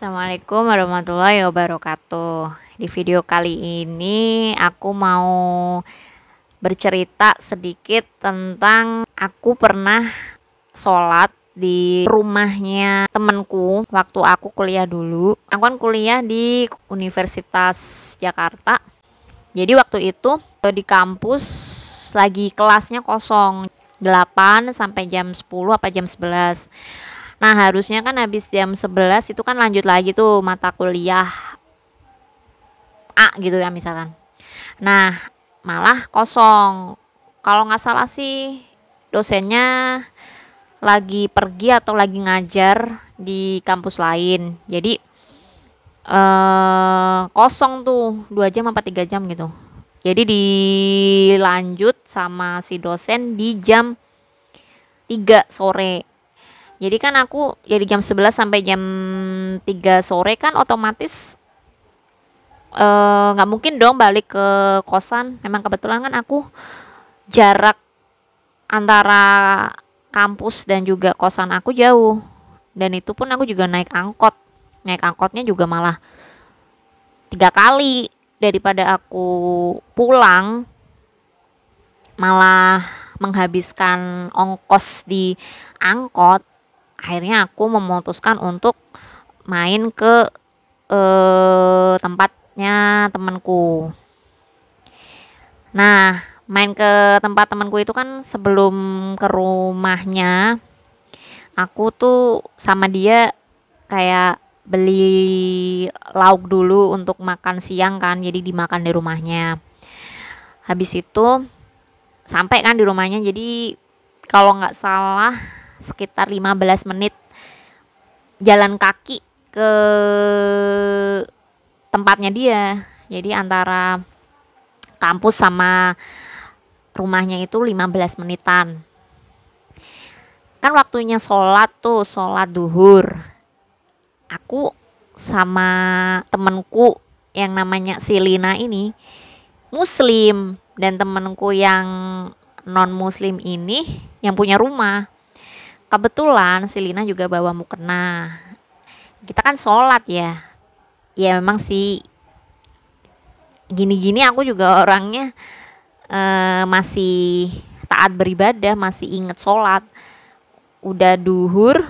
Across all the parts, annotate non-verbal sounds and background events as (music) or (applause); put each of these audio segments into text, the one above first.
Assalamualaikum warahmatullahi wabarakatuh. Di video kali ini aku mau bercerita sedikit tentang aku pernah sholat di rumahnya temenku waktu aku kuliah dulu. Aku kan kuliah di Universitas Jakarta. Jadi waktu itu eh, di kampus lagi kelasnya kosong 8 sampai jam 10 apa jam 11 Nah, harusnya kan habis jam 11 itu kan lanjut lagi tuh mata kuliah A gitu ya misalkan. Nah, malah kosong. Kalau nggak salah sih dosennya lagi pergi atau lagi ngajar di kampus lain. Jadi eh kosong tuh 2 jam apa 3 jam gitu. Jadi dilanjut sama si dosen di jam 3 sore jadi kan aku jadi jam 11 sampai jam 3 sore kan otomatis eh, nggak uh, mungkin dong balik ke kosan memang kebetulan kan aku jarak antara kampus dan juga kosan aku jauh dan itu pun aku juga naik angkot naik angkotnya juga malah tiga kali daripada aku pulang malah menghabiskan ongkos di angkot akhirnya aku memutuskan untuk main ke eh, tempatnya temanku nah main ke tempat temanku itu kan sebelum ke rumahnya aku tuh sama dia kayak beli lauk dulu untuk makan siang kan jadi dimakan di rumahnya habis itu sampai kan di rumahnya jadi kalau nggak salah sekitar 15 menit jalan kaki ke tempatnya dia. Jadi antara kampus sama rumahnya itu 15 menitan. Kan waktunya sholat tuh, sholat duhur. Aku sama temenku yang namanya Silina ini muslim dan temenku yang non muslim ini yang punya rumah kebetulan si Lina juga bawa mukena kita kan sholat ya ya memang si gini-gini aku juga orangnya eh, masih taat beribadah masih inget sholat udah duhur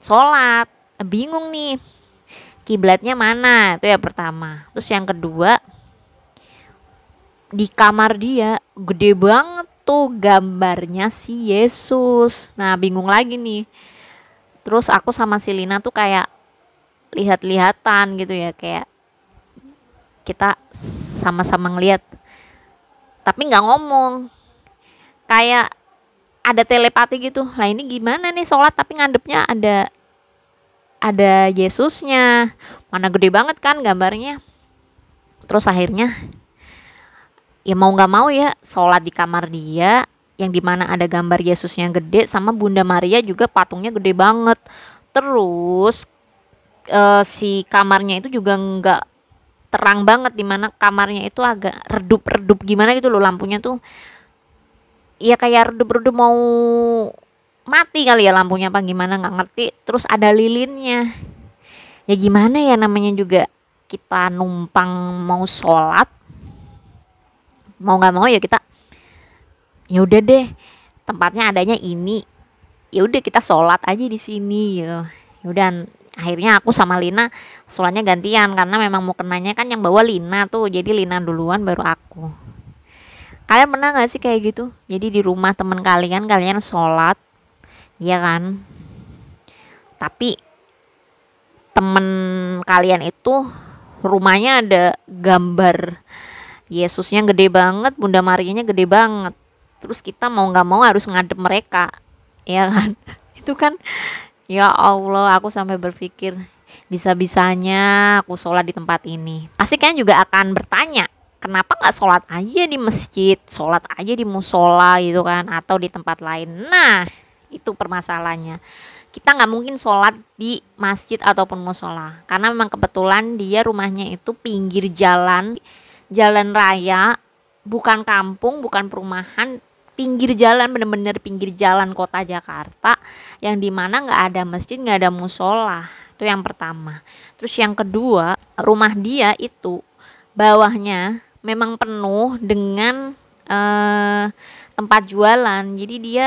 sholat bingung nih kiblatnya mana itu ya pertama terus yang kedua di kamar dia gede banget itu gambarnya si Yesus. Nah, bingung lagi nih. Terus aku sama si tuh kayak lihat-lihatan gitu ya, kayak kita sama-sama ngelihat. Tapi nggak ngomong. Kayak ada telepati gitu. Lah ini gimana nih sholat tapi ngadepnya ada ada Yesusnya. Mana gede banget kan gambarnya. Terus akhirnya ya mau nggak mau ya sholat di kamar dia yang di mana ada gambar Yesus yang gede sama Bunda Maria juga patungnya gede banget terus uh, si kamarnya itu juga nggak terang banget di mana kamarnya itu agak redup-redup gimana gitu loh lampunya tuh ya kayak redup-redup mau mati kali ya lampunya apa gimana nggak ngerti terus ada lilinnya ya gimana ya namanya juga kita numpang mau sholat mau nggak mau ya kita ya udah deh tempatnya adanya ini ya udah kita sholat aja di sini ya, ya udah akhirnya aku sama Lina sholatnya gantian karena memang mau kenanya kan yang bawa Lina tuh jadi Lina duluan baru aku kalian pernah nggak sih kayak gitu jadi di rumah temen kalian kalian sholat ya kan tapi temen kalian itu rumahnya ada gambar Yesusnya gede banget, Bunda Marianya gede banget. Terus kita mau nggak mau harus ngadep mereka, ya kan? (laughs) Itu kan, ya Allah, aku sampai berpikir bisa-bisanya aku sholat di tempat ini. Pasti kan juga akan bertanya, kenapa nggak sholat aja di masjid, sholat aja di musola gitu kan, atau di tempat lain. Nah, itu permasalahannya kita nggak mungkin sholat di masjid ataupun musola karena memang kebetulan dia rumahnya itu pinggir jalan jalan raya, bukan kampung, bukan perumahan, pinggir jalan bener-bener pinggir jalan kota Jakarta yang dimana nggak ada masjid nggak ada musola itu yang pertama terus yang kedua rumah dia itu bawahnya memang penuh dengan eh, tempat jualan jadi dia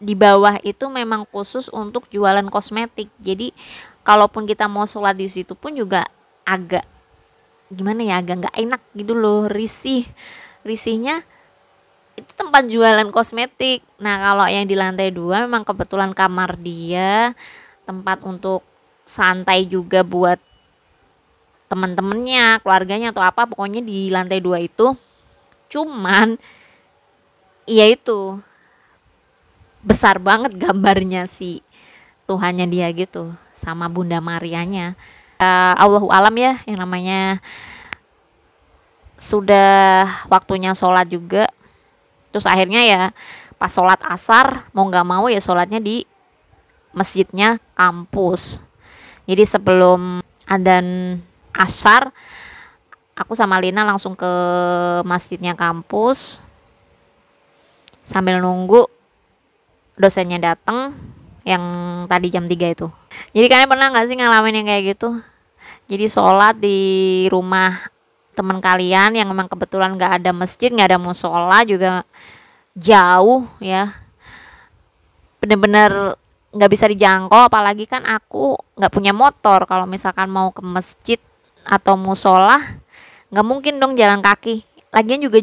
di bawah itu memang khusus untuk jualan kosmetik jadi kalaupun kita mau sholat di situ pun juga agak gimana ya agak nggak enak gitu loh risih risihnya itu tempat jualan kosmetik nah kalau yang di lantai dua memang kebetulan kamar dia tempat untuk santai juga buat teman temennya keluarganya atau apa pokoknya di lantai dua itu cuman ya itu besar banget gambarnya si Tuhannya dia gitu sama Bunda Marianya uh, Allahu alam ya yang namanya sudah waktunya sholat juga terus akhirnya ya pas sholat asar mau nggak mau ya sholatnya di masjidnya kampus jadi sebelum adan asar aku sama Lina langsung ke masjidnya kampus sambil nunggu dosennya datang yang tadi jam 3 itu. Jadi kalian pernah nggak sih ngalamin yang kayak gitu? jadi sholat di rumah teman kalian yang memang kebetulan nggak ada masjid nggak ada musola juga jauh ya bener-bener nggak bisa dijangkau apalagi kan aku nggak punya motor kalau misalkan mau ke masjid atau musola nggak mungkin dong jalan kaki lagian juga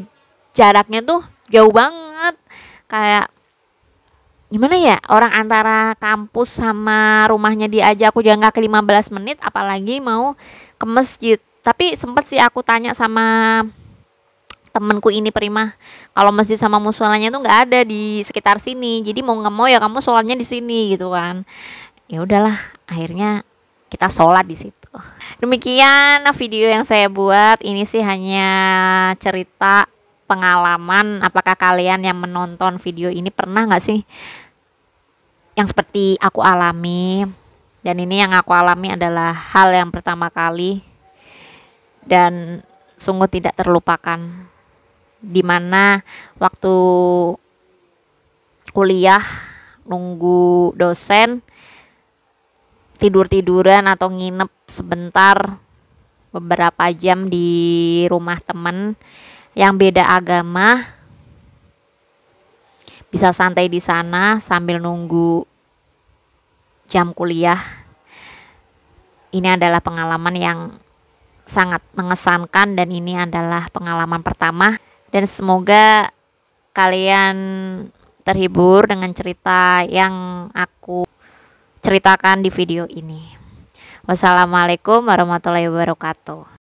jaraknya tuh jauh banget kayak gimana ya orang antara kampus sama rumahnya dia aja aku jalan kaki 15 menit apalagi mau ke masjid tapi sempet sih aku tanya sama temenku ini prima kalau masjid sama musolanya tuh nggak ada di sekitar sini jadi mau nggak mau ya kamu sholatnya di sini gitu kan ya udahlah akhirnya kita sholat di situ. Demikian video yang saya buat. Ini sih hanya cerita pengalaman apakah kalian yang menonton video ini pernah nggak sih yang seperti aku alami dan ini yang aku alami adalah hal yang pertama kali dan sungguh tidak terlupakan dimana waktu kuliah nunggu dosen tidur-tiduran atau nginep sebentar beberapa jam di rumah teman yang beda agama bisa santai di sana sambil nunggu jam kuliah. Ini adalah pengalaman yang sangat mengesankan dan ini adalah pengalaman pertama dan semoga kalian terhibur dengan cerita yang aku ceritakan di video ini. Wassalamualaikum warahmatullahi wabarakatuh.